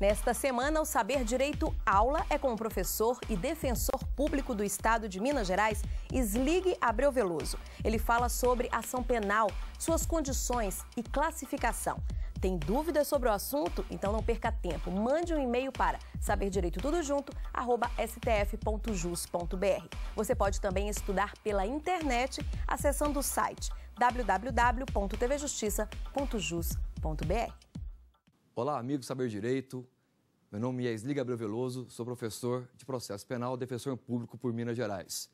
Nesta semana, o Saber Direito Aula é com o professor e defensor público do Estado de Minas Gerais, Slig Abreu Veloso. Ele fala sobre ação penal, suas condições e classificação. Tem dúvidas sobre o assunto? Então não perca tempo. Mande um e-mail para saberdireitotudojunto@stf.jus.br. Você pode também estudar pela internet acessando o site www.tvjustiça.jus.br. Olá, amigo Saber Direito. Meu nome é Sliga Abreu Veloso, sou professor de processo penal, defensor público por Minas Gerais.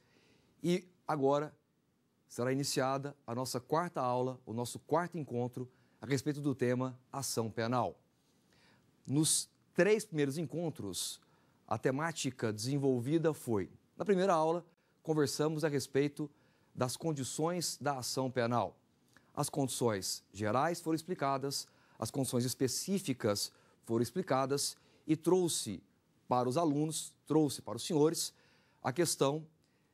E agora será iniciada a nossa quarta aula, o nosso quarto encontro a respeito do tema ação penal. Nos três primeiros encontros, a temática desenvolvida foi, na primeira aula, conversamos a respeito das condições da ação penal. As condições gerais foram explicadas, as condições específicas foram explicadas e trouxe para os alunos, trouxe para os senhores, a questão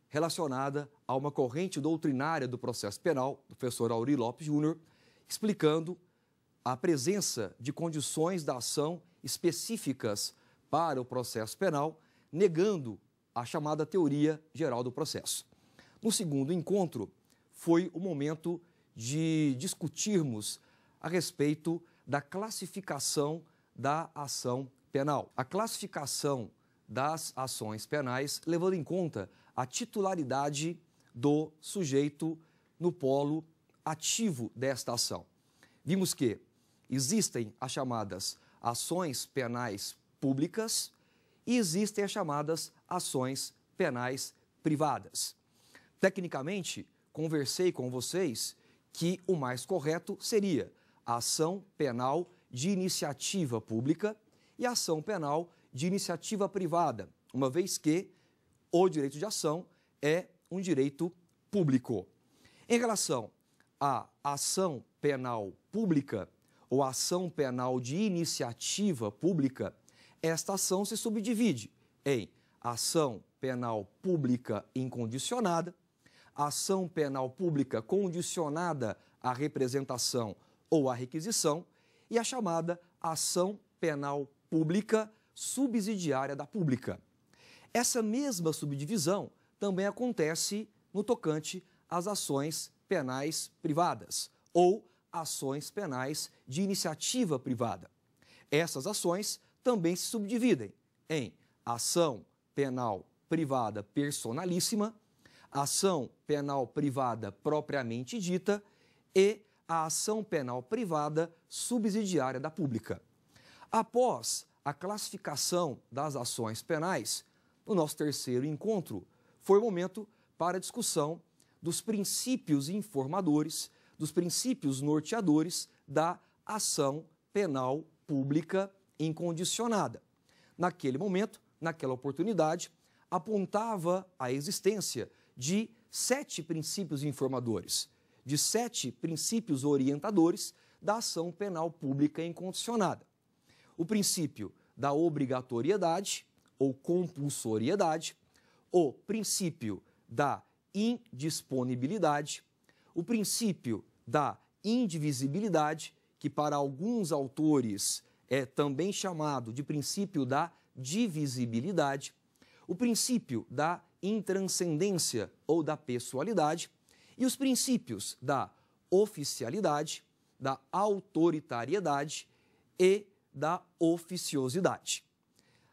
relacionada a uma corrente doutrinária do processo penal, do professor Auri Lopes Júnior, explicando a presença de condições da ação específicas para o processo penal, negando a chamada teoria geral do processo. No segundo encontro, foi o momento de discutirmos a respeito da classificação da ação penal. A classificação das ações penais levando em conta a titularidade do sujeito no polo ativo desta ação. Vimos que existem as chamadas ações penais públicas e existem as chamadas ações penais privadas. Tecnicamente, conversei com vocês que o mais correto seria a ação penal de iniciativa pública e a ação penal de iniciativa privada, uma vez que o direito de ação é um direito público. Em relação à ação penal pública ou ação penal de iniciativa pública, esta ação se subdivide em ação penal pública incondicionada, ação penal pública condicionada à representação ou à requisição e a chamada ação penal pública subsidiária da pública. Essa mesma subdivisão também acontece no tocante às ações penais privadas ou ações penais de iniciativa privada. Essas ações também se subdividem em ação penal privada personalíssima, ação penal privada propriamente dita e a ação penal privada subsidiária da pública. Após a classificação das ações penais, no nosso terceiro encontro, foi o momento para a discussão dos princípios informadores, dos princípios norteadores da ação penal pública incondicionada. Naquele momento, naquela oportunidade, apontava a existência de sete princípios informadores, de sete princípios orientadores da ação penal pública incondicionada o princípio da obrigatoriedade ou compulsoriedade, o princípio da indisponibilidade, o princípio da indivisibilidade, que para alguns autores é também chamado de princípio da divisibilidade, o princípio da intranscendência ou da pessoalidade e os princípios da oficialidade, da autoritariedade e da oficiosidade.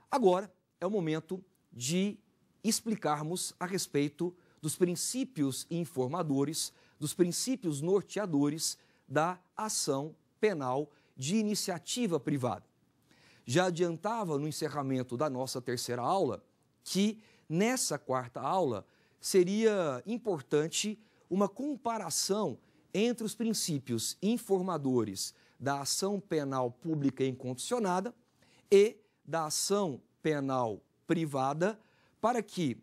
Agora é o momento de explicarmos a respeito dos princípios informadores, dos princípios norteadores da ação penal de iniciativa privada. Já adiantava no encerramento da nossa terceira aula que nessa quarta aula seria importante uma comparação entre os princípios informadores da ação penal pública incondicionada e da ação penal privada para que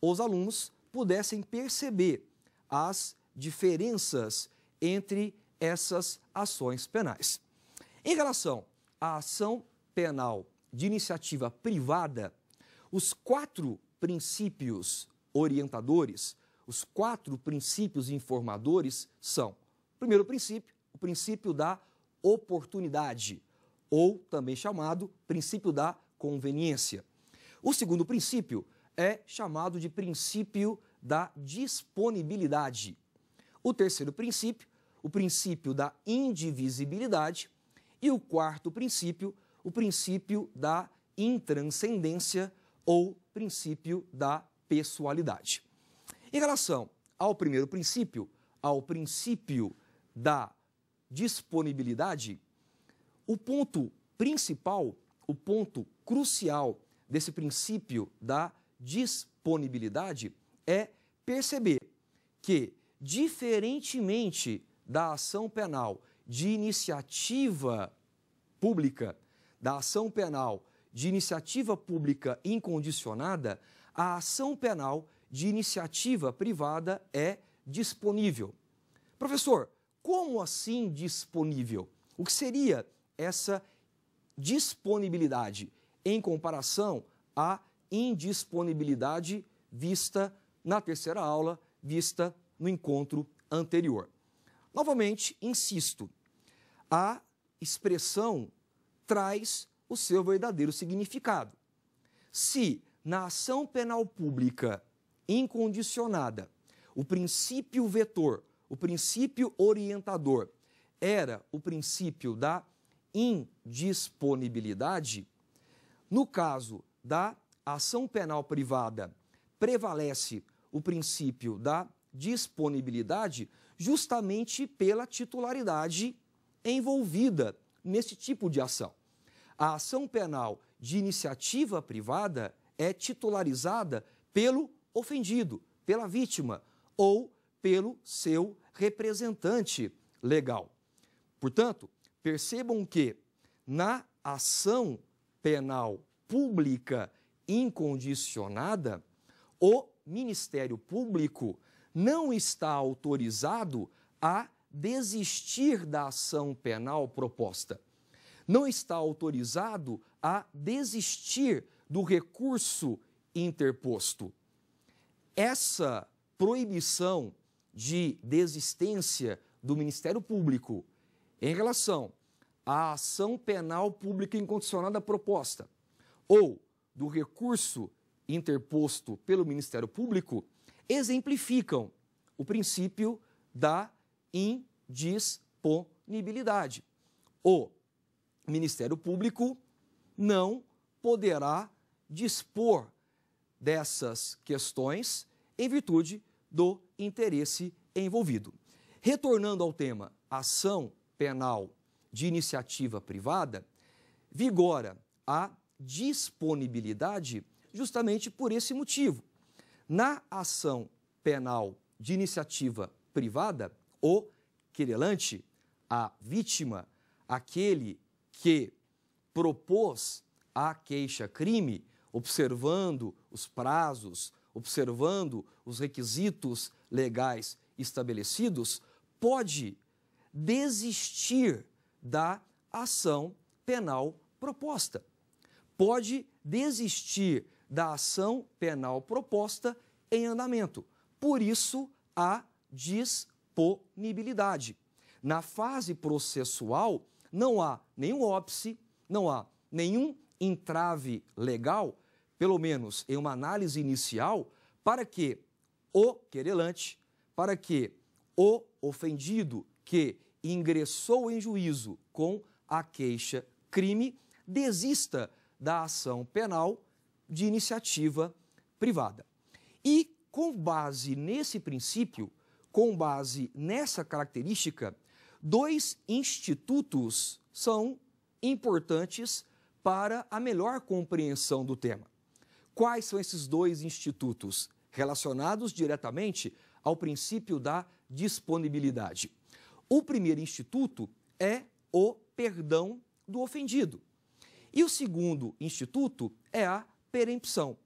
os alunos pudessem perceber as diferenças entre essas ações penais. Em relação à ação penal de iniciativa privada, os quatro princípios orientadores, os quatro princípios informadores são: primeiro princípio, o princípio da oportunidade, ou também chamado princípio da conveniência. O segundo princípio é chamado de princípio da disponibilidade. O terceiro princípio, o princípio da indivisibilidade. E o quarto princípio, o princípio da intranscendência ou princípio da pessoalidade. Em relação ao primeiro princípio, ao princípio da disponibilidade, o ponto principal, o ponto crucial desse princípio da disponibilidade é perceber que, diferentemente da ação penal de iniciativa pública, da ação penal de iniciativa pública incondicionada, a ação penal de iniciativa privada é disponível. Professor, como assim disponível? O que seria essa disponibilidade em comparação à indisponibilidade vista na terceira aula, vista no encontro anterior? Novamente, insisto, a expressão traz o seu verdadeiro significado. Se na ação penal pública incondicionada o princípio vetor o princípio orientador era o princípio da indisponibilidade. No caso da ação penal privada, prevalece o princípio da disponibilidade justamente pela titularidade envolvida nesse tipo de ação. A ação penal de iniciativa privada é titularizada pelo ofendido, pela vítima, ou pelo seu representante legal. Portanto, percebam que na ação penal pública incondicionada, o Ministério Público não está autorizado a desistir da ação penal proposta. Não está autorizado a desistir do recurso interposto. Essa proibição de desistência do Ministério Público em relação à ação penal pública incondicionada proposta ou do recurso interposto pelo Ministério Público exemplificam o princípio da indisponibilidade. O Ministério Público não poderá dispor dessas questões em virtude do interesse envolvido. Retornando ao tema ação penal de iniciativa privada, vigora a disponibilidade justamente por esse motivo. Na ação penal de iniciativa privada, o querelante, a vítima, aquele que propôs a queixa-crime, observando os prazos, observando os requisitos legais estabelecidos, pode desistir da ação penal proposta. Pode desistir da ação penal proposta em andamento. Por isso, a disponibilidade. Na fase processual, não há nenhum óbice, não há nenhum entrave legal, pelo menos em uma análise inicial, para que o querelante, para que o ofendido que ingressou em juízo com a queixa crime desista da ação penal de iniciativa privada. E com base nesse princípio, com base nessa característica, dois institutos são importantes para a melhor compreensão do tema. Quais são esses dois institutos? relacionados diretamente ao princípio da disponibilidade. O primeiro instituto é o perdão do ofendido. E o segundo instituto é a perempção.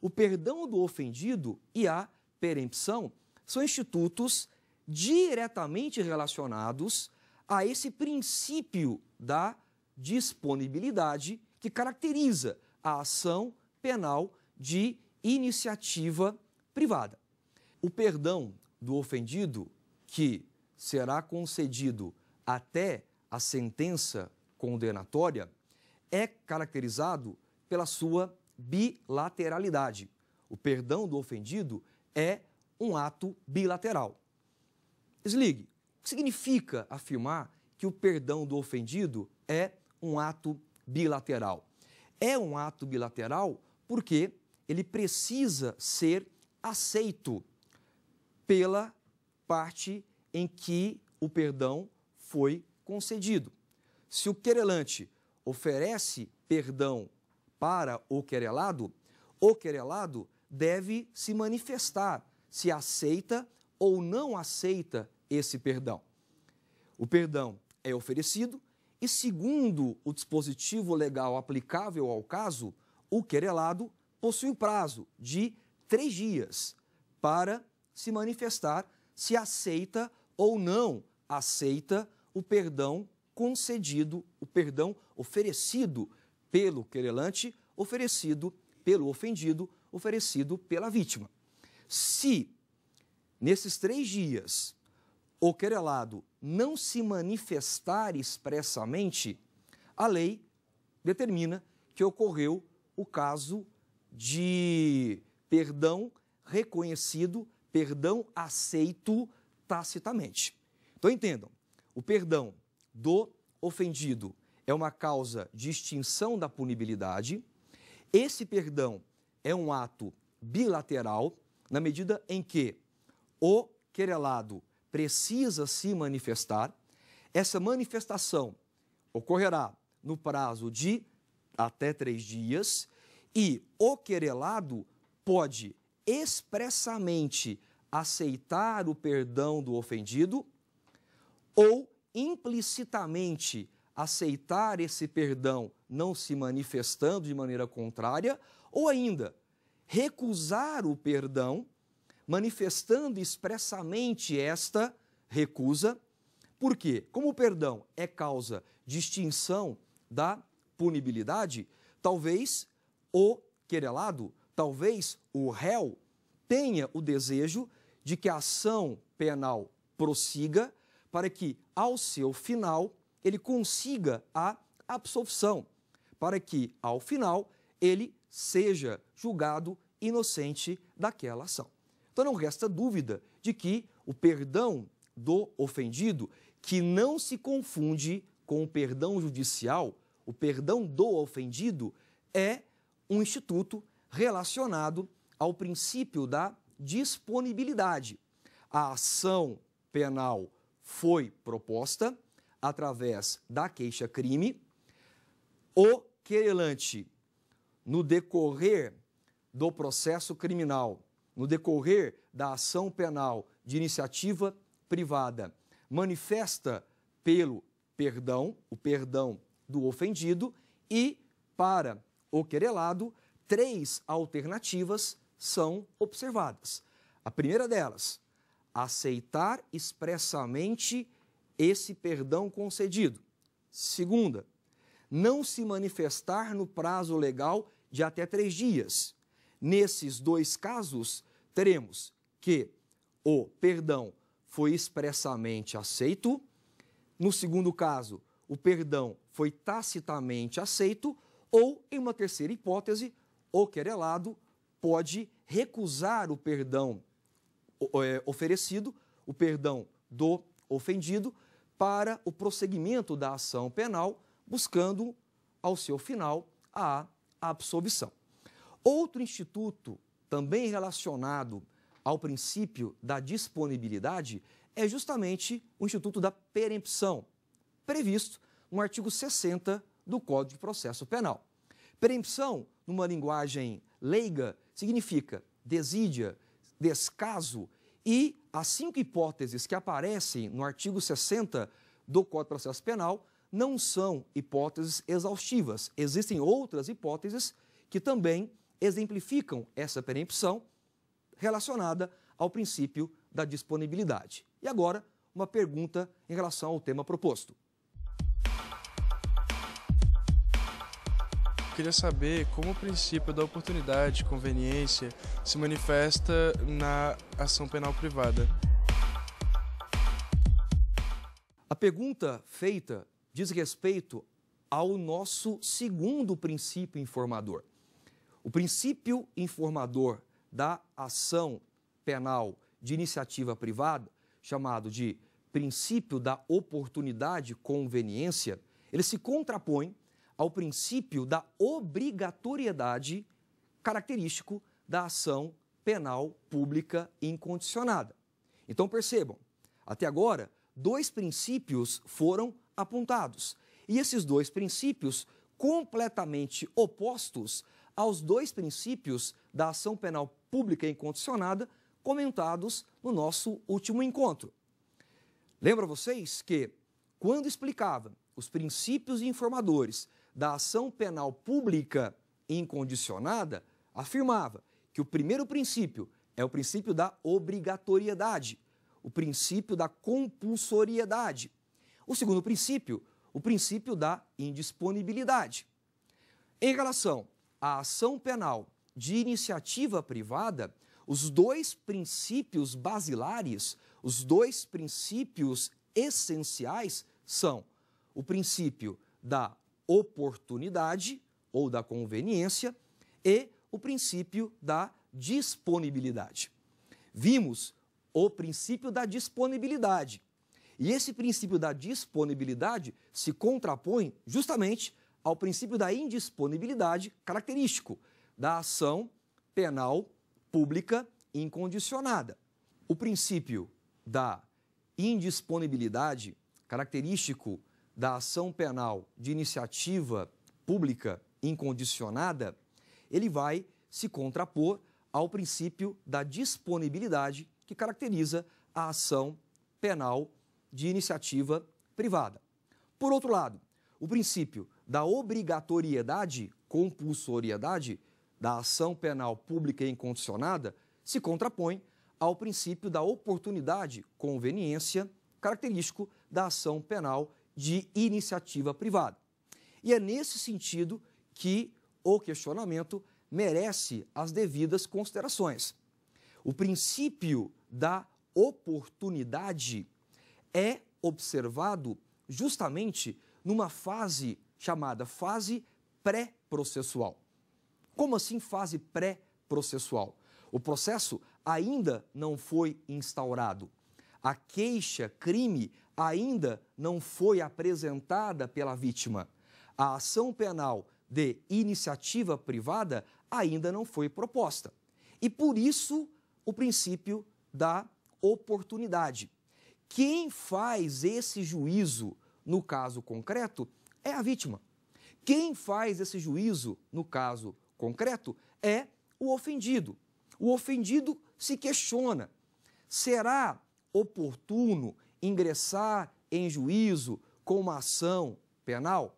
O perdão do ofendido e a perempção são institutos diretamente relacionados a esse princípio da disponibilidade que caracteriza a ação penal de iniciativa privada. O perdão do ofendido, que será concedido até a sentença condenatória, é caracterizado pela sua bilateralidade. O perdão do ofendido é um ato bilateral. Desligue. O que significa afirmar que o perdão do ofendido é um ato bilateral? É um ato bilateral porque ele precisa ser aceito pela parte em que o perdão foi concedido. Se o querelante oferece perdão para o querelado, o querelado deve se manifestar se aceita ou não aceita esse perdão. O perdão é oferecido e, segundo o dispositivo legal aplicável ao caso, o querelado possui um prazo de três dias para se manifestar se aceita ou não aceita o perdão concedido, o perdão oferecido pelo querelante, oferecido pelo ofendido, oferecido pela vítima. Se nesses três dias o querelado não se manifestar expressamente, a lei determina que ocorreu o caso de perdão reconhecido, perdão aceito tacitamente. Então entendam, o perdão do ofendido é uma causa de extinção da punibilidade. Esse perdão é um ato bilateral, na medida em que o querelado precisa se manifestar. Essa manifestação ocorrerá no prazo de até três dias e o querelado pode expressamente aceitar o perdão do ofendido ou implicitamente aceitar esse perdão, não se manifestando de maneira contrária, ou ainda recusar o perdão, manifestando expressamente esta recusa. Por quê? Como o perdão é causa de extinção da punibilidade, talvez o querelado, talvez o réu, tenha o desejo de que a ação penal prossiga para que, ao seu final, ele consiga a absolvição, para que, ao final, ele seja julgado inocente daquela ação. Então não resta dúvida de que o perdão do ofendido, que não se confunde com o perdão judicial, o perdão do ofendido é um instituto relacionado ao princípio da disponibilidade. A ação penal foi proposta através da queixa-crime. O querelante, no decorrer do processo criminal, no decorrer da ação penal de iniciativa privada, manifesta pelo perdão, o perdão do ofendido, e para ou querelado, três alternativas são observadas. A primeira delas, aceitar expressamente esse perdão concedido. Segunda, não se manifestar no prazo legal de até três dias. Nesses dois casos, teremos que o perdão foi expressamente aceito. No segundo caso, o perdão foi tacitamente aceito. Ou, em uma terceira hipótese, o querelado pode recusar o perdão é, oferecido, o perdão do ofendido, para o prosseguimento da ação penal, buscando, ao seu final, a absolvição. Outro instituto também relacionado ao princípio da disponibilidade é justamente o instituto da perempção, previsto no artigo 60 do Código de Processo Penal. Preempção, numa linguagem leiga, significa desídia, descaso e as cinco hipóteses que aparecem no artigo 60 do Código de Processo Penal não são hipóteses exaustivas. Existem outras hipóteses que também exemplificam essa perempção relacionada ao princípio da disponibilidade. E agora, uma pergunta em relação ao tema proposto. queria saber como o princípio da oportunidade, conveniência, se manifesta na ação penal privada. A pergunta feita diz respeito ao nosso segundo princípio informador. O princípio informador da ação penal de iniciativa privada, chamado de princípio da oportunidade conveniência, ele se contrapõe ao princípio da obrigatoriedade característico da ação penal pública incondicionada. Então percebam, até agora, dois princípios foram apontados. E esses dois princípios completamente opostos aos dois princípios da ação penal pública incondicionada comentados no nosso último encontro. Lembra vocês que, quando explicava os princípios informadores da ação penal pública incondicionada, afirmava que o primeiro princípio é o princípio da obrigatoriedade, o princípio da compulsoriedade. O segundo princípio, o princípio da indisponibilidade. Em relação à ação penal de iniciativa privada, os dois princípios basilares, os dois princípios essenciais são o princípio da oportunidade ou da conveniência e o princípio da disponibilidade. Vimos o princípio da disponibilidade. E esse princípio da disponibilidade se contrapõe justamente ao princípio da indisponibilidade característico da ação penal pública incondicionada. O princípio da indisponibilidade característico da ação penal de iniciativa pública incondicionada, ele vai se contrapor ao princípio da disponibilidade que caracteriza a ação penal de iniciativa privada. Por outro lado, o princípio da obrigatoriedade, compulsoriedade da ação penal pública incondicionada se contrapõe ao princípio da oportunidade, conveniência, característico da ação penal de iniciativa privada. E é nesse sentido que o questionamento merece as devidas considerações. O princípio da oportunidade é observado justamente numa fase chamada fase pré-processual. Como assim fase pré-processual? O processo ainda não foi instaurado. A queixa-crime ainda não foi apresentada pela vítima. A ação penal de iniciativa privada ainda não foi proposta. E por isso o princípio da oportunidade. Quem faz esse juízo no caso concreto é a vítima. Quem faz esse juízo no caso concreto é o ofendido. O ofendido se questiona: será oportuno, ingressar em juízo com uma ação penal?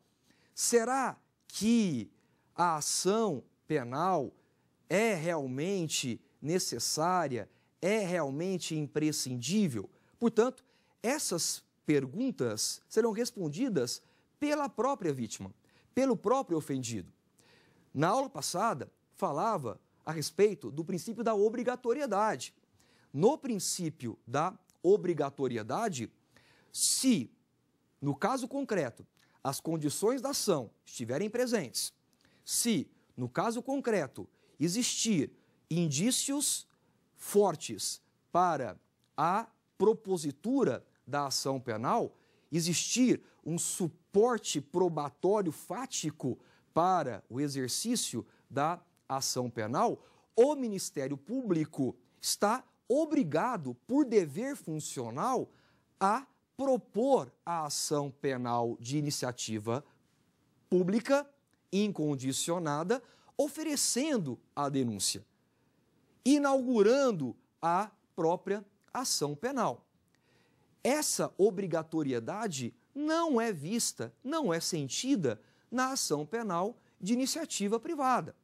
Será que a ação penal é realmente necessária? É realmente imprescindível? Portanto, essas perguntas serão respondidas pela própria vítima, pelo próprio ofendido. Na aula passada, falava a respeito do princípio da obrigatoriedade. No princípio da obrigatoriedade se, no caso concreto, as condições da ação estiverem presentes, se, no caso concreto, existir indícios fortes para a propositura da ação penal, existir um suporte probatório fático para o exercício da ação penal, o Ministério Público está obrigado, por dever funcional, a propor a ação penal de iniciativa pública incondicionada, oferecendo a denúncia, inaugurando a própria ação penal. Essa obrigatoriedade não é vista, não é sentida na ação penal de iniciativa privada.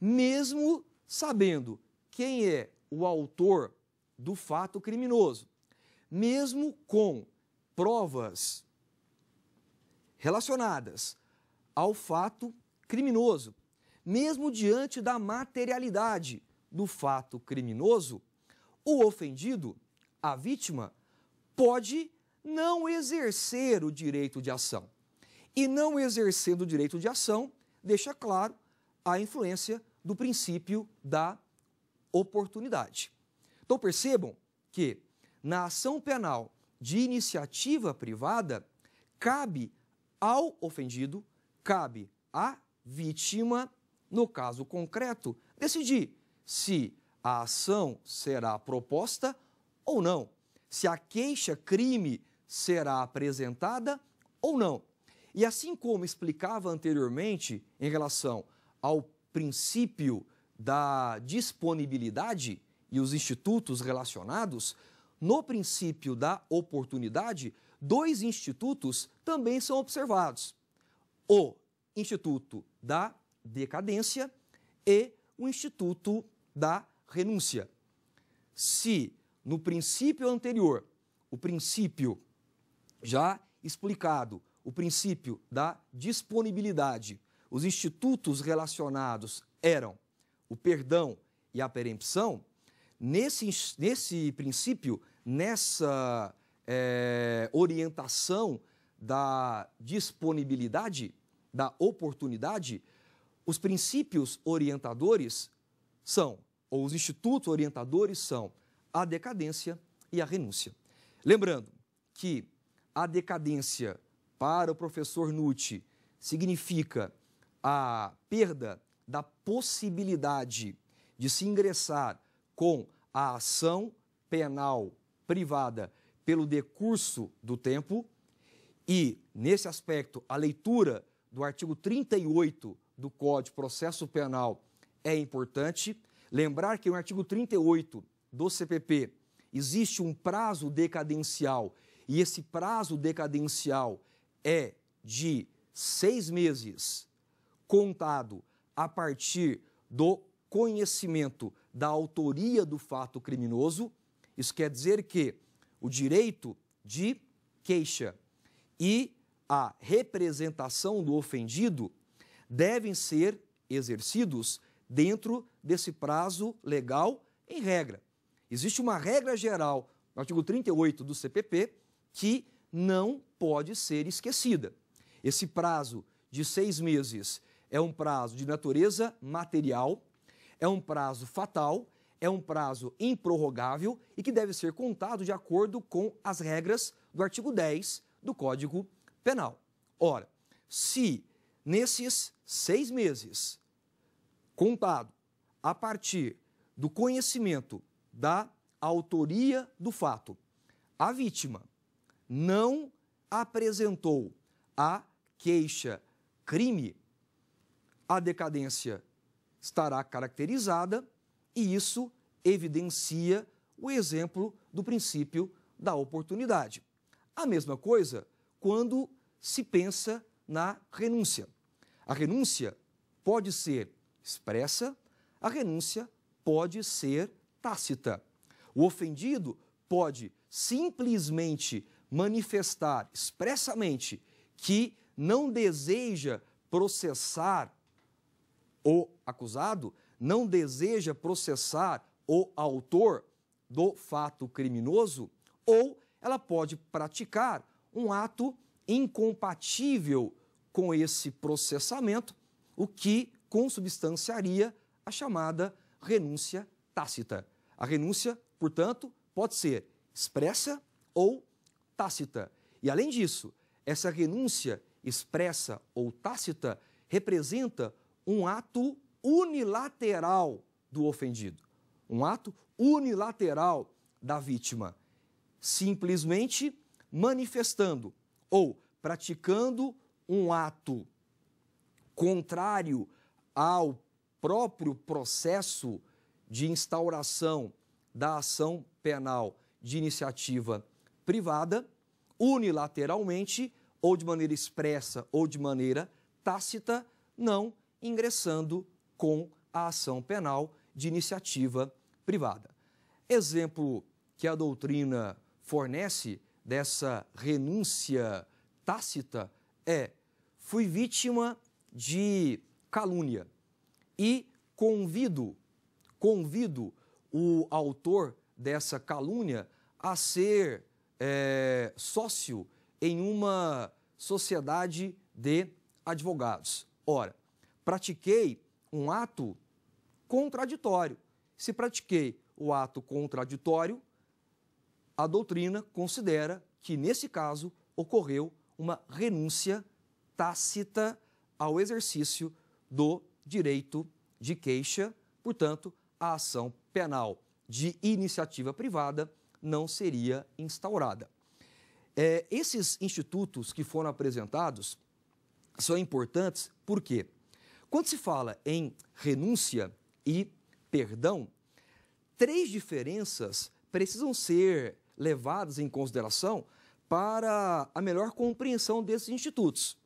Mesmo sabendo quem é o autor do fato criminoso, mesmo com provas relacionadas ao fato criminoso, mesmo diante da materialidade do fato criminoso, o ofendido, a vítima, pode não exercer o direito de ação. E não exercendo o direito de ação, deixa claro a influência do princípio da oportunidade. Então percebam que na ação penal de iniciativa privada, cabe ao ofendido, cabe à vítima, no caso concreto, decidir se a ação será proposta ou não, se a queixa-crime será apresentada ou não. E assim como explicava anteriormente em relação ao princípio da disponibilidade e os institutos relacionados, no princípio da oportunidade, dois institutos também são observados: o Instituto da Decadência e o Instituto da Renúncia. Se no princípio anterior, o princípio já explicado, o princípio da disponibilidade, os institutos relacionados eram o perdão e a perempção, nesse, nesse princípio, nessa é, orientação da disponibilidade, da oportunidade, os princípios orientadores são, ou os institutos orientadores são, a decadência e a renúncia. Lembrando que a decadência para o professor Nutt significa a perda da possibilidade de se ingressar com a ação penal privada pelo decurso do tempo e, nesse aspecto, a leitura do artigo 38 do Código de Processo Penal é importante. Lembrar que no artigo 38 do CPP existe um prazo decadencial e esse prazo decadencial é de seis meses contado a partir do conhecimento da autoria do fato criminoso. Isso quer dizer que o direito de queixa e a representação do ofendido devem ser exercidos dentro desse prazo legal em regra. Existe uma regra geral no artigo 38 do CPP que não pode ser esquecida. Esse prazo de seis meses é um prazo de natureza material, é um prazo fatal, é um prazo improrrogável e que deve ser contado de acordo com as regras do artigo 10 do Código Penal. Ora, se nesses seis meses contado a partir do conhecimento da autoria do fato, a vítima não apresentou a queixa crime a decadência estará caracterizada e isso evidencia o exemplo do princípio da oportunidade. A mesma coisa quando se pensa na renúncia. A renúncia pode ser expressa, a renúncia pode ser tácita. O ofendido pode simplesmente manifestar expressamente que não deseja processar o acusado não deseja processar o autor do fato criminoso ou ela pode praticar um ato incompatível com esse processamento, o que consubstanciaria a chamada renúncia tácita. A renúncia, portanto, pode ser expressa ou tácita. E além disso, essa renúncia expressa ou tácita representa um ato unilateral do ofendido, um ato unilateral da vítima, simplesmente manifestando ou praticando um ato contrário ao próprio processo de instauração da ação penal de iniciativa privada, unilateralmente, ou de maneira expressa ou de maneira tácita, não ingressando com a ação penal de iniciativa privada. Exemplo que a doutrina fornece dessa renúncia tácita é: fui vítima de calúnia e convido convido o autor dessa calúnia a ser é, sócio em uma sociedade de advogados. Ora, pratiquei um ato contraditório. Se pratiquei o ato contraditório, a doutrina considera que, nesse caso, ocorreu uma renúncia tácita ao exercício do direito de queixa, portanto, a ação penal de iniciativa privada não seria instaurada. É, esses institutos que foram apresentados são importantes por quê? Quando se fala em renúncia e perdão, três diferenças precisam ser levadas em consideração para a melhor compreensão desses institutos.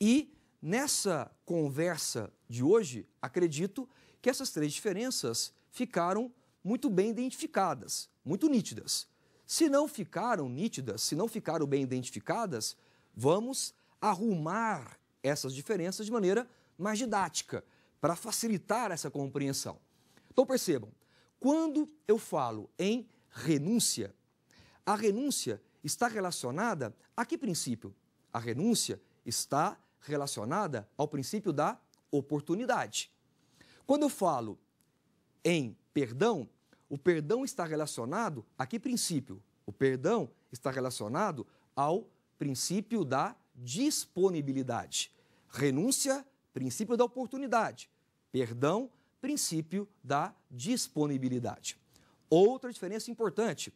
E nessa conversa de hoje, acredito que essas três diferenças ficaram muito bem identificadas, muito nítidas. Se não ficaram nítidas, se não ficaram bem identificadas, vamos arrumar essas diferenças de maneira mais didática, para facilitar essa compreensão. Então percebam, quando eu falo em renúncia, a renúncia está relacionada a que princípio? A renúncia está relacionada ao princípio da oportunidade. Quando eu falo em perdão, o perdão está relacionado a que princípio? O perdão está relacionado ao princípio da disponibilidade. Renúncia, princípio da oportunidade. Perdão, princípio da disponibilidade. Outra diferença importante: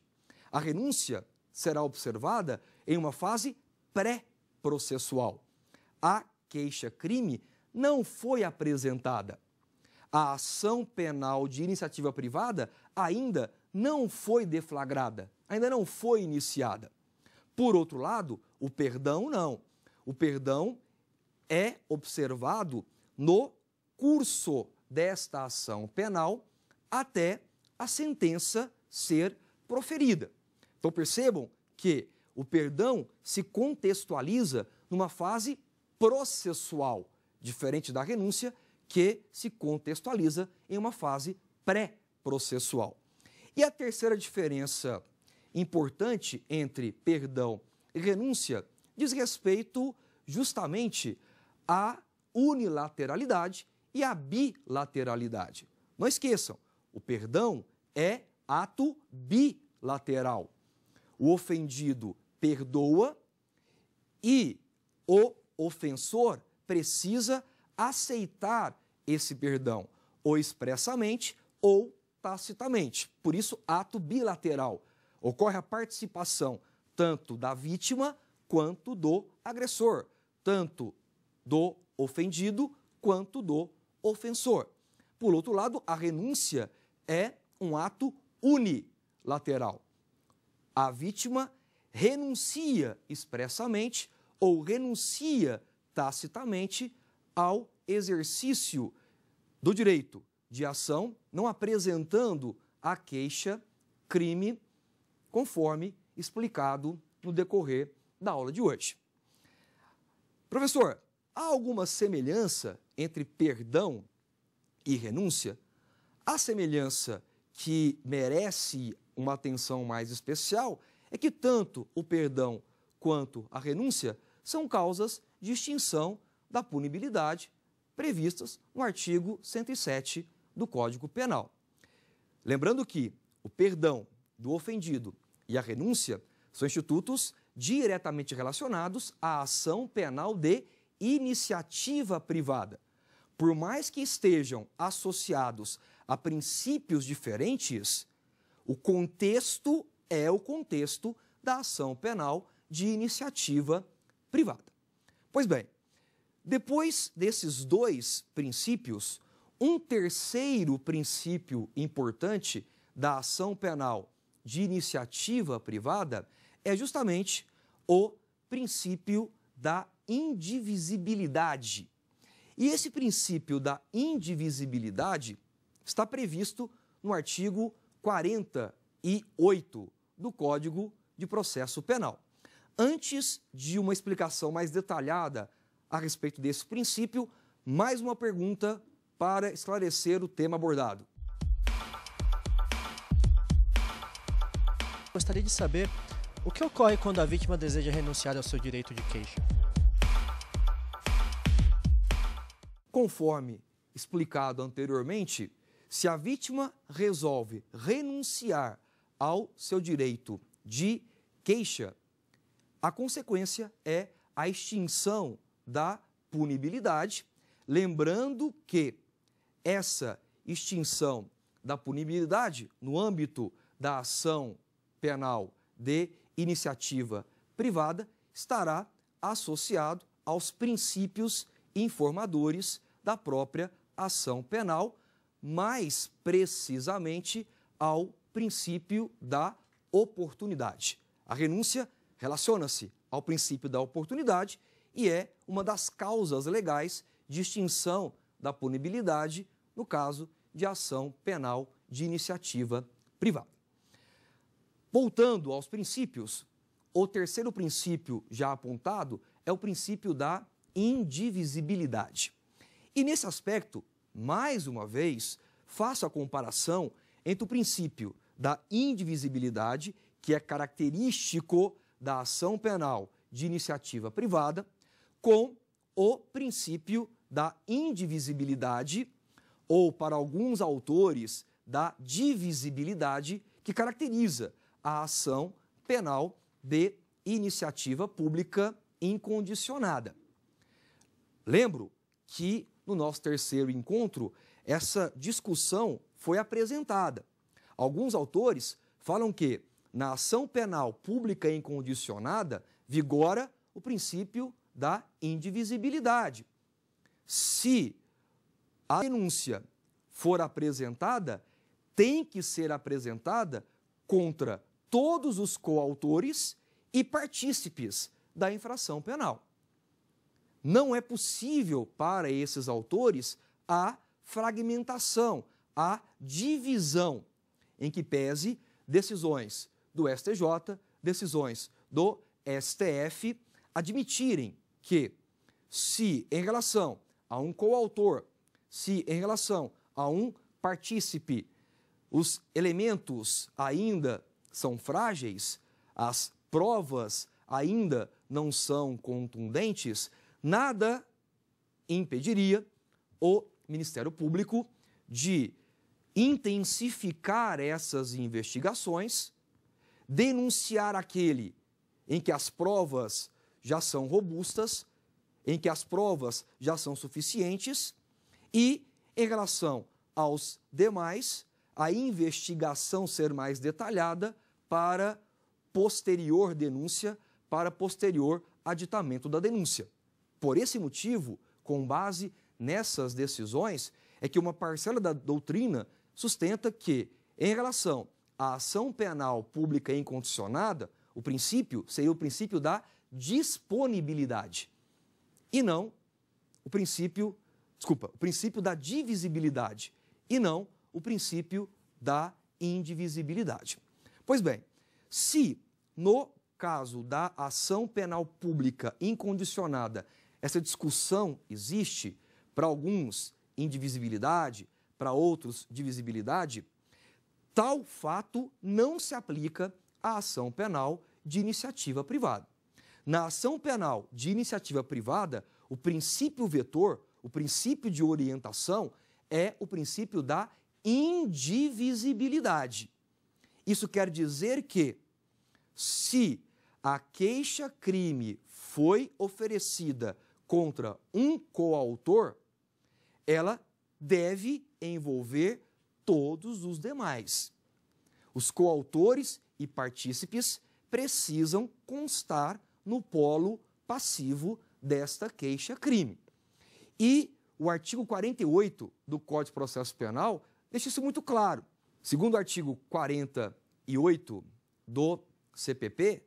a renúncia será observada em uma fase pré-processual. A queixa-crime não foi apresentada. A ação penal de iniciativa privada ainda não foi deflagrada, ainda não foi iniciada. Por outro lado, o perdão não. O perdão é observado no curso desta ação penal até a sentença ser proferida. Então percebam que o perdão se contextualiza numa fase processual, diferente da renúncia, que se contextualiza em uma fase pré-processual. E a terceira diferença importante entre perdão e renúncia diz respeito justamente a unilateralidade e a bilateralidade. Não esqueçam, o perdão é ato bilateral. O ofendido perdoa e o ofensor precisa aceitar esse perdão, ou expressamente ou tacitamente. Por isso, ato bilateral. Ocorre a participação tanto da vítima quanto do agressor, tanto do ofendido quanto do ofensor. Por outro lado, a renúncia é um ato unilateral. A vítima renuncia expressamente ou renuncia tacitamente ao exercício do direito de ação, não apresentando a queixa crime, conforme explicado no decorrer da aula de hoje. Professor, Há alguma semelhança entre perdão e renúncia? A semelhança que merece uma atenção mais especial é que tanto o perdão quanto a renúncia são causas de extinção da punibilidade previstas no artigo 107 do Código Penal. Lembrando que o perdão do ofendido e a renúncia são institutos diretamente relacionados à ação penal de iniciativa privada, por mais que estejam associados a princípios diferentes, o contexto é o contexto da ação penal de iniciativa privada. Pois bem, depois desses dois princípios, um terceiro princípio importante da ação penal de iniciativa privada é justamente o princípio da indivisibilidade. E esse princípio da indivisibilidade está previsto no artigo 48 do Código de Processo Penal. Antes de uma explicação mais detalhada a respeito desse princípio, mais uma pergunta para esclarecer o tema abordado. Gostaria de saber o que ocorre quando a vítima deseja renunciar ao seu direito de queixa. Conforme explicado anteriormente, se a vítima resolve renunciar ao seu direito de queixa, a consequência é a extinção da punibilidade, lembrando que essa extinção da punibilidade no âmbito da ação penal de iniciativa privada estará associado aos princípios informadores da própria ação penal, mais precisamente ao princípio da oportunidade. A renúncia relaciona-se ao princípio da oportunidade e é uma das causas legais de extinção da punibilidade no caso de ação penal de iniciativa privada. Voltando aos princípios, o terceiro princípio já apontado é o princípio da indivisibilidade. E nesse aspecto, mais uma vez, faço a comparação entre o princípio da indivisibilidade, que é característico da ação penal de iniciativa privada, com o princípio da indivisibilidade, ou para alguns autores, da divisibilidade, que caracteriza a ação penal de iniciativa pública incondicionada. Lembro que no nosso terceiro encontro essa discussão foi apresentada. Alguns autores falam que na ação penal pública incondicionada vigora o princípio da indivisibilidade. Se a denúncia for apresentada, tem que ser apresentada contra todos os coautores e partícipes da infração penal. Não é possível para esses autores a fragmentação, a divisão, em que pese decisões do STJ, decisões do STF admitirem que, se em relação a um coautor, se em relação a um partícipe, os elementos ainda são frágeis, as provas ainda não são contundentes, nada impediria o Ministério Público de intensificar essas investigações, denunciar aquele em que as provas já são robustas, em que as provas já são suficientes e, em relação aos demais, a investigação ser mais detalhada para posterior denúncia, para posterior aditamento da denúncia. Por esse motivo, com base nessas decisões, é que uma parcela da doutrina sustenta que, em relação à ação penal pública incondicionada, o princípio seria o princípio da disponibilidade e não o princípio, desculpa, o princípio da divisibilidade e não o princípio da indivisibilidade. Pois bem, se no caso da ação penal pública incondicionada essa discussão existe para alguns indivisibilidade, para outros divisibilidade. Tal fato não se aplica à ação penal de iniciativa privada. Na ação penal de iniciativa privada, o princípio vetor, o princípio de orientação, é o princípio da indivisibilidade. Isso quer dizer que, se a queixa-crime foi oferecida contra um coautor, ela deve envolver todos os demais. Os coautores e partícipes precisam constar no polo passivo desta queixa-crime. E o artigo 48 do Código de Processo Penal deixa isso muito claro. Segundo o artigo 48 do CPP,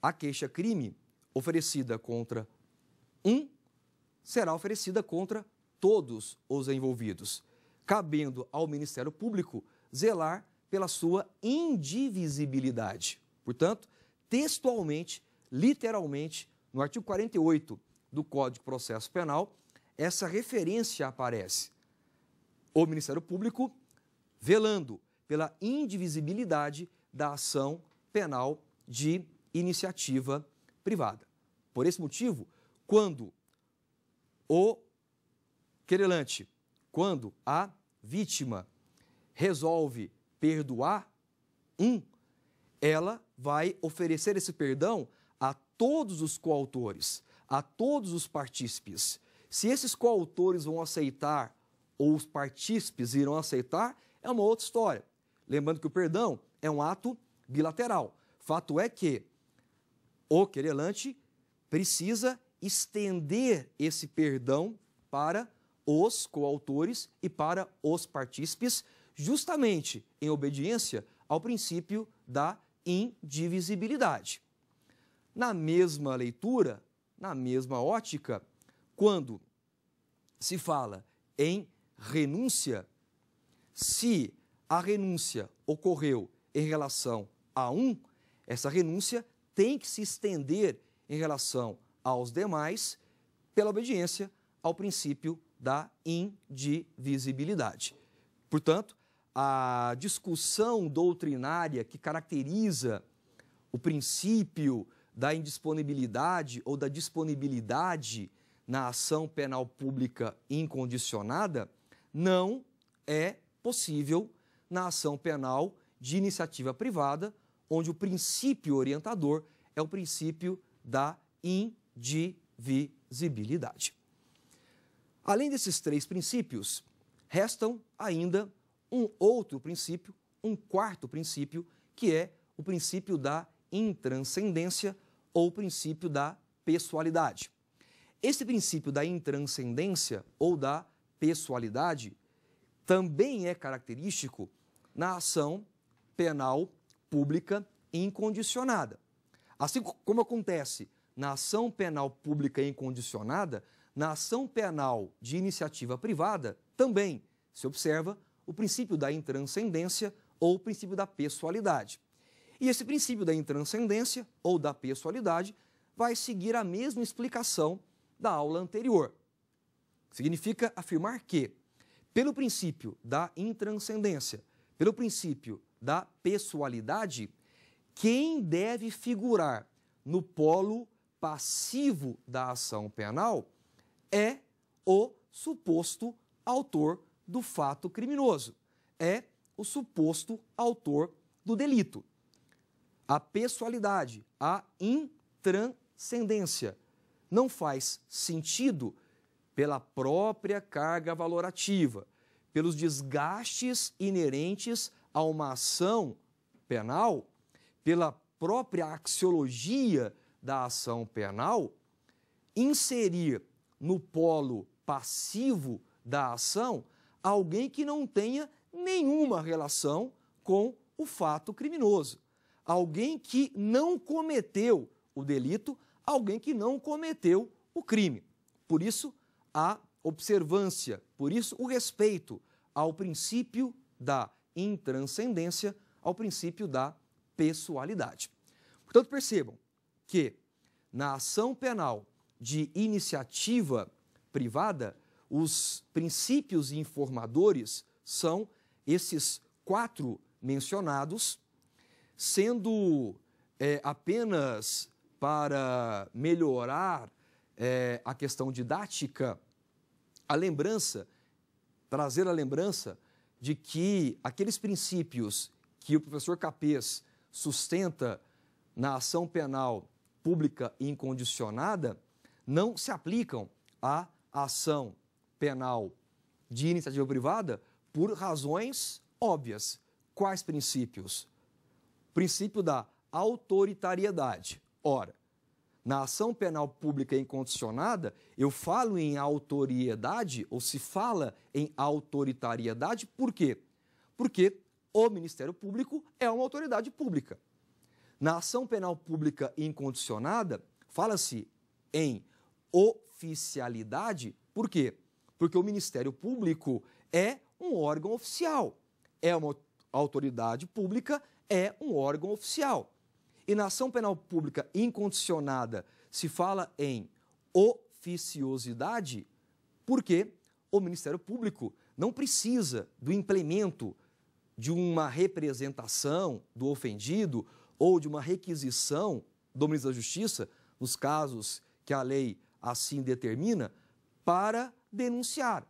a queixa-crime oferecida contra um, será oferecida contra todos os envolvidos, cabendo ao Ministério Público zelar pela sua indivisibilidade. Portanto, textualmente, literalmente, no artigo 48 do Código de Processo Penal, essa referência aparece. O Ministério Público velando pela indivisibilidade da ação penal de iniciativa privada. Por esse motivo, quando o querelante, quando a vítima resolve perdoar um, ela vai oferecer esse perdão a todos os coautores, a todos os partícipes. Se esses coautores vão aceitar ou os partícipes irão aceitar, é uma outra história. Lembrando que o perdão é um ato bilateral. Fato é que o querelante precisa estender esse perdão para os coautores e para os partícipes, justamente em obediência ao princípio da indivisibilidade. Na mesma leitura, na mesma ótica, quando se fala em renúncia, se a renúncia ocorreu em relação a um, essa renúncia tem que se estender em relação aos demais pela obediência ao princípio da indivisibilidade. Portanto, a discussão doutrinária que caracteriza o princípio da indisponibilidade ou da disponibilidade na ação penal pública incondicionada não é possível na ação penal de iniciativa privada, onde o princípio orientador é o princípio da indisponibilidade divisibilidade. Além desses três princípios, restam ainda um outro princípio, um quarto princípio, que é o princípio da intranscendência ou princípio da pessoalidade. Esse princípio da intranscendência ou da pessoalidade também é característico na ação penal pública incondicionada. Assim como acontece na ação penal pública incondicionada, na ação penal de iniciativa privada, também se observa o princípio da intranscendência ou o princípio da pessoalidade. E esse princípio da intranscendência ou da pessoalidade vai seguir a mesma explicação da aula anterior. Significa afirmar que, pelo princípio da intranscendência, pelo princípio da pessoalidade, quem deve figurar no polo passivo da ação penal é o suposto autor do fato criminoso, é o suposto autor do delito. A pessoalidade, a intranscendência, não faz sentido pela própria carga valorativa, pelos desgastes inerentes a uma ação penal, pela própria axiologia da ação penal, inserir no polo passivo da ação alguém que não tenha nenhuma relação com o fato criminoso, alguém que não cometeu o delito, alguém que não cometeu o crime. Por isso, a observância, por isso, o respeito ao princípio da intranscendência, ao princípio da pessoalidade. Portanto, percebam, que, na ação penal de iniciativa privada, os princípios informadores são esses quatro mencionados, sendo é, apenas para melhorar é, a questão didática, a lembrança, trazer a lembrança de que aqueles princípios que o professor Capês sustenta na ação penal pública incondicionada não se aplicam à ação penal de iniciativa privada por razões óbvias. Quais princípios? Princípio da autoritariedade. Ora, na ação penal pública incondicionada, eu falo em autoriedade ou se fala em autoritariedade por quê? Porque o Ministério Público é uma autoridade pública. Na ação penal pública incondicionada, fala-se em oficialidade. Por quê? Porque o Ministério Público é um órgão oficial, é uma autoridade pública, é um órgão oficial. E na ação penal pública incondicionada se fala em oficiosidade, porque o Ministério Público não precisa do implemento de uma representação do ofendido ou de uma requisição do ministro da Justiça, nos casos que a lei assim determina, para denunciar.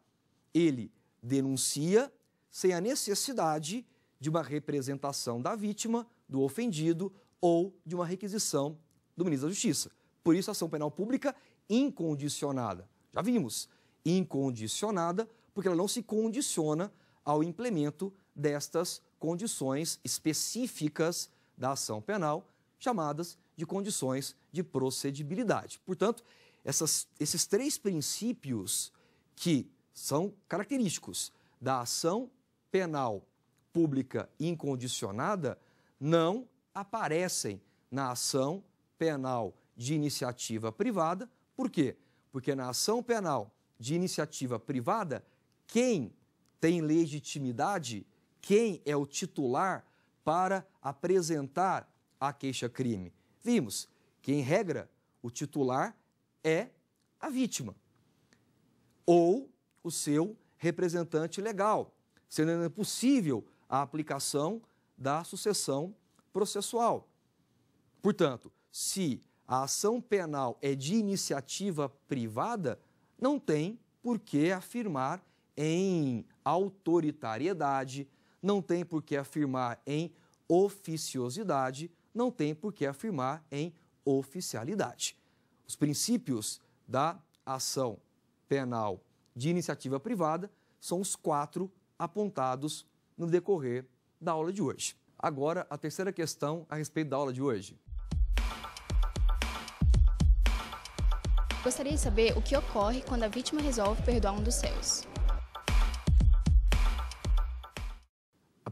Ele denuncia sem a necessidade de uma representação da vítima, do ofendido ou de uma requisição do ministro da Justiça. Por isso, a ação penal pública incondicionada. Já vimos, incondicionada, porque ela não se condiciona ao implemento destas condições específicas da ação penal, chamadas de condições de procedibilidade. Portanto, essas, esses três princípios que são característicos da ação penal pública incondicionada não aparecem na ação penal de iniciativa privada. Por quê? Porque na ação penal de iniciativa privada, quem tem legitimidade, quem é o titular para apresentar a queixa-crime. Vimos que, em regra, o titular é a vítima ou o seu representante legal, sendo possível a aplicação da sucessão processual. Portanto, se a ação penal é de iniciativa privada, não tem por que afirmar em autoritariedade, não tem por que afirmar em oficiosidade, não tem por que afirmar em oficialidade. Os princípios da ação penal de iniciativa privada são os quatro apontados no decorrer da aula de hoje. Agora, a terceira questão a respeito da aula de hoje. Gostaria de saber o que ocorre quando a vítima resolve perdoar um dos seus.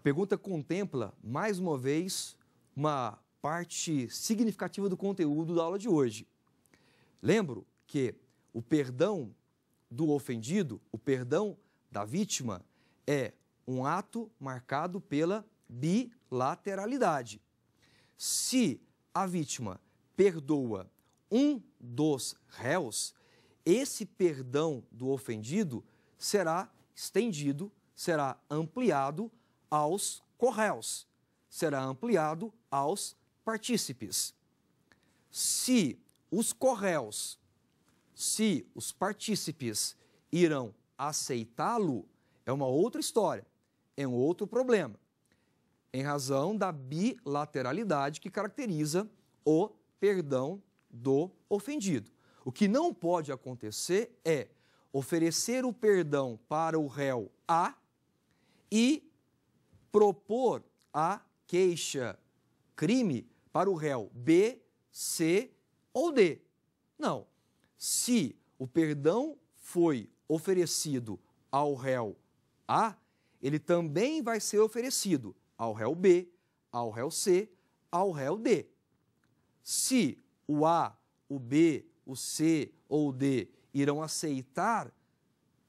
pergunta contempla, mais uma vez, uma parte significativa do conteúdo da aula de hoje. Lembro que o perdão do ofendido, o perdão da vítima, é um ato marcado pela bilateralidade. Se a vítima perdoa um dos réus, esse perdão do ofendido será estendido, será ampliado aos corréus, será ampliado aos partícipes. Se os corréus, se os partícipes irão aceitá-lo, é uma outra história, é um outro problema, em razão da bilateralidade que caracteriza o perdão do ofendido. O que não pode acontecer é oferecer o perdão para o réu A e propor a queixa crime para o réu B, C ou D. Não. Se o perdão foi oferecido ao réu A, ele também vai ser oferecido ao réu B, ao réu C, ao réu D. Se o A, o B, o C ou o D irão aceitar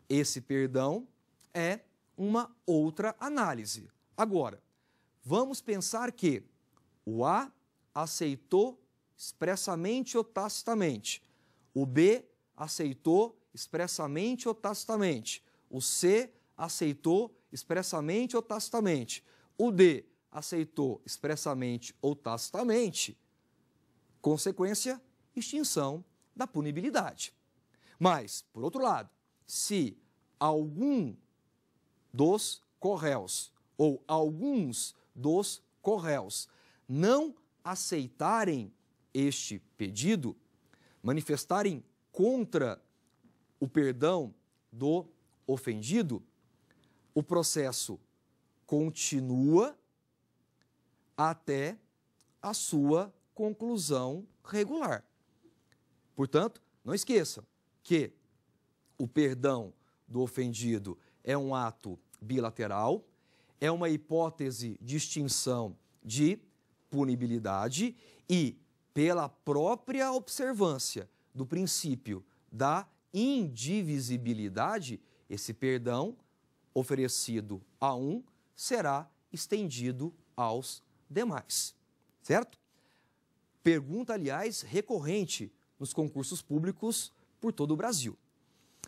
esse perdão, é uma outra análise. Agora, vamos pensar que o A aceitou expressamente ou tacitamente, o B aceitou expressamente ou tacitamente, o C aceitou expressamente ou tacitamente, o D aceitou expressamente ou tacitamente, consequência, extinção da punibilidade. Mas, por outro lado, se algum dos correios ou alguns dos correios não aceitarem este pedido, manifestarem contra o perdão do ofendido, o processo continua até a sua conclusão regular. Portanto, não esqueçam que o perdão do ofendido é um ato bilateral, é uma hipótese de extinção de punibilidade e pela própria observância do princípio da indivisibilidade, esse perdão oferecido a um será estendido aos demais. Certo? Pergunta, aliás, recorrente nos concursos públicos por todo o Brasil.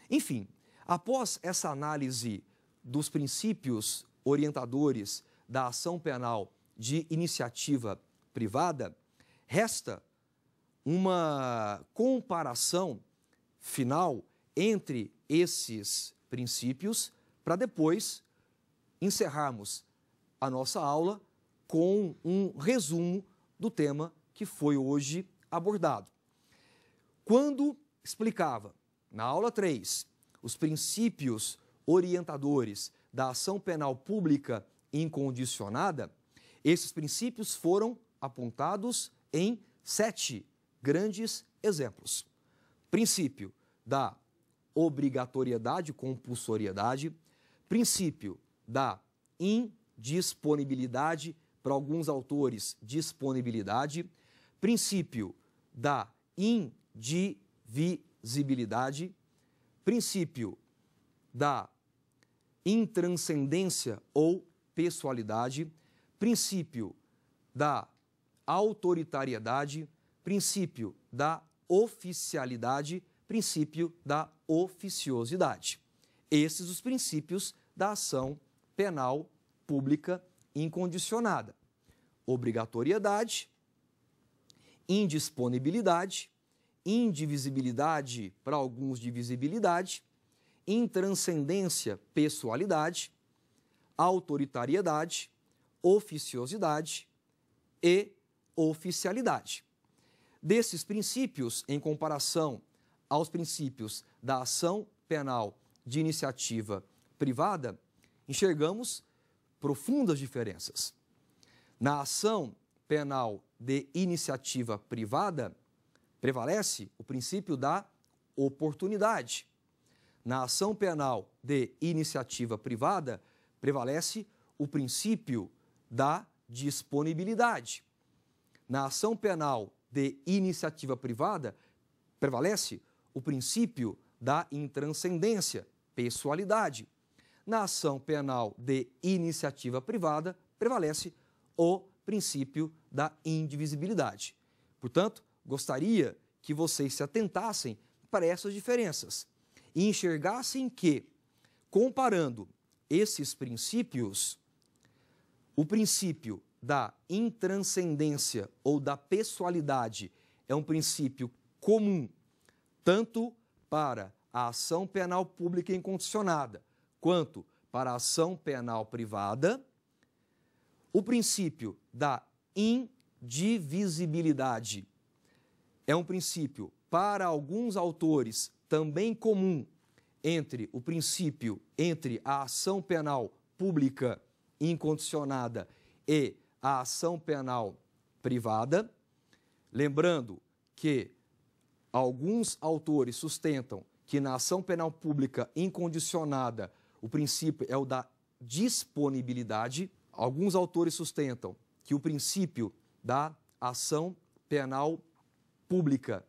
Enfim, após essa análise dos princípios orientadores da ação penal de iniciativa privada, resta uma comparação final entre esses princípios para depois encerrarmos a nossa aula com um resumo do tema que foi hoje abordado. Quando explicava, na aula 3, os princípios orientadores da ação penal pública incondicionada, esses princípios foram apontados em sete grandes exemplos. Princípio da obrigatoriedade, compulsoriedade, princípio da indisponibilidade, para alguns autores, disponibilidade, princípio da indivisibilidade, princípio da intranscendência ou pessoalidade, princípio da autoritariedade, princípio da oficialidade, princípio da oficiosidade. Esses os princípios da ação penal pública incondicionada. Obrigatoriedade, indisponibilidade, indivisibilidade, para alguns divisibilidade, intranscendência, pessoalidade, autoritariedade, oficiosidade e oficialidade. Desses princípios, em comparação aos princípios da ação penal de iniciativa privada, enxergamos profundas diferenças. Na ação penal de iniciativa privada, prevalece o princípio da oportunidade na ação penal de iniciativa privada, prevalece o princípio da disponibilidade. Na ação penal de iniciativa privada, prevalece o princípio da intranscendência, pessoalidade. Na ação penal de iniciativa privada, prevalece o princípio da indivisibilidade. Portanto, gostaria que vocês se atentassem para essas diferenças e enxergassem que, comparando esses princípios, o princípio da intranscendência ou da pessoalidade é um princípio comum tanto para a ação penal pública incondicionada quanto para a ação penal privada, o princípio da indivisibilidade é um princípio para alguns autores também comum entre o princípio, entre a ação penal pública incondicionada e a ação penal privada. Lembrando que alguns autores sustentam que na ação penal pública incondicionada o princípio é o da disponibilidade. Alguns autores sustentam que o princípio da ação penal pública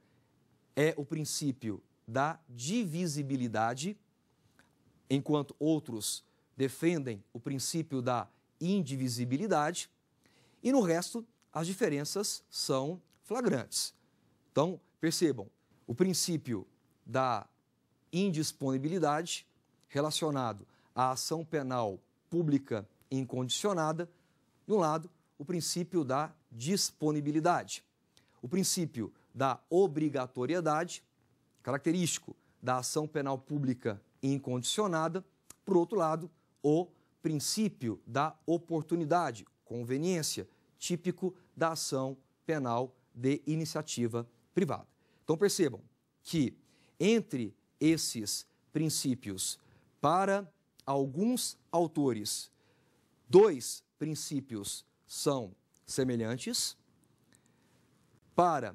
é o princípio da divisibilidade, enquanto outros defendem o princípio da indivisibilidade, e no resto as diferenças são flagrantes. Então, percebam, o princípio da indisponibilidade relacionado à ação penal pública incondicionada, no lado, o princípio da disponibilidade, o princípio da obrigatoriedade característico da ação penal pública incondicionada, por outro lado, o princípio da oportunidade, conveniência, típico da ação penal de iniciativa privada. Então percebam que entre esses princípios, para alguns autores, dois princípios são semelhantes, para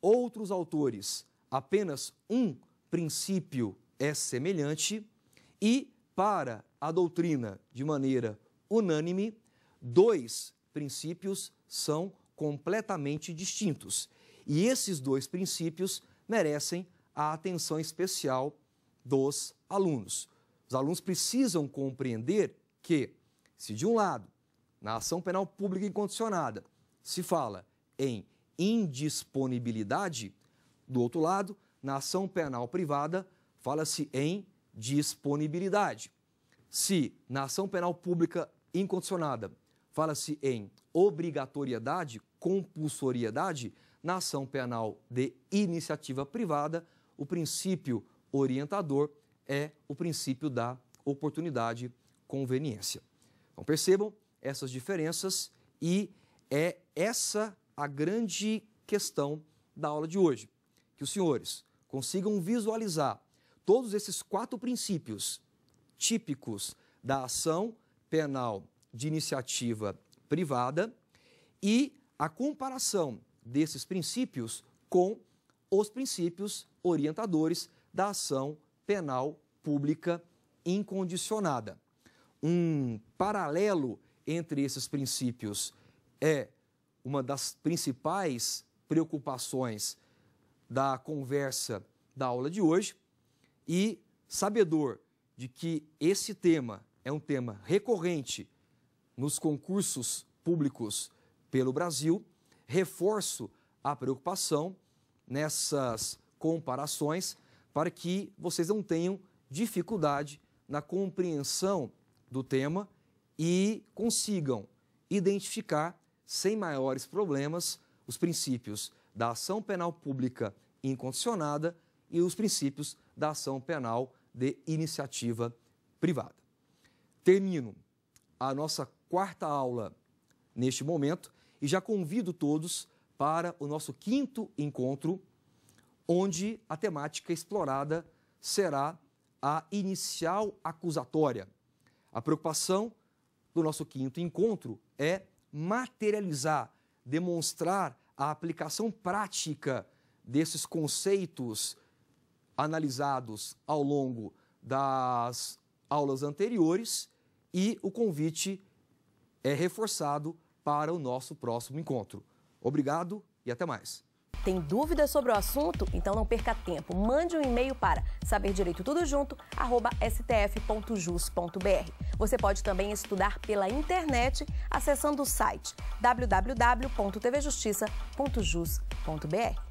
outros autores, apenas um princípio é semelhante e, para a doutrina de maneira unânime, dois princípios são completamente distintos. E esses dois princípios merecem a atenção especial dos alunos. Os alunos precisam compreender que, se de um lado, na ação penal pública incondicionada, se fala em indisponibilidade, do outro lado, na ação penal privada, fala-se em disponibilidade. Se na ação penal pública incondicionada fala-se em obrigatoriedade, compulsoriedade, na ação penal de iniciativa privada, o princípio orientador é o princípio da oportunidade conveniência. Então percebam essas diferenças e é essa a grande questão da aula de hoje que os senhores consigam visualizar todos esses quatro princípios típicos da ação penal de iniciativa privada e a comparação desses princípios com os princípios orientadores da ação penal pública incondicionada. Um paralelo entre esses princípios é uma das principais preocupações da conversa da aula de hoje e sabedor de que esse tema é um tema recorrente nos concursos públicos pelo Brasil, reforço a preocupação nessas comparações para que vocês não tenham dificuldade na compreensão do tema e consigam identificar, sem maiores problemas, os princípios da ação penal pública incondicionada e os princípios da ação penal de iniciativa privada. Termino a nossa quarta aula neste momento e já convido todos para o nosso quinto encontro, onde a temática explorada será a inicial acusatória. A preocupação do nosso quinto encontro é materializar, demonstrar a aplicação prática desses conceitos analisados ao longo das aulas anteriores e o convite é reforçado para o nosso próximo encontro. Obrigado e até mais. Tem dúvidas sobre o assunto? Então não perca tempo. Mande um e-mail para saberdireitotudojunto@stf.jus.br. Você pode também estudar pela internet acessando o site www.tvjustiça.jus.br.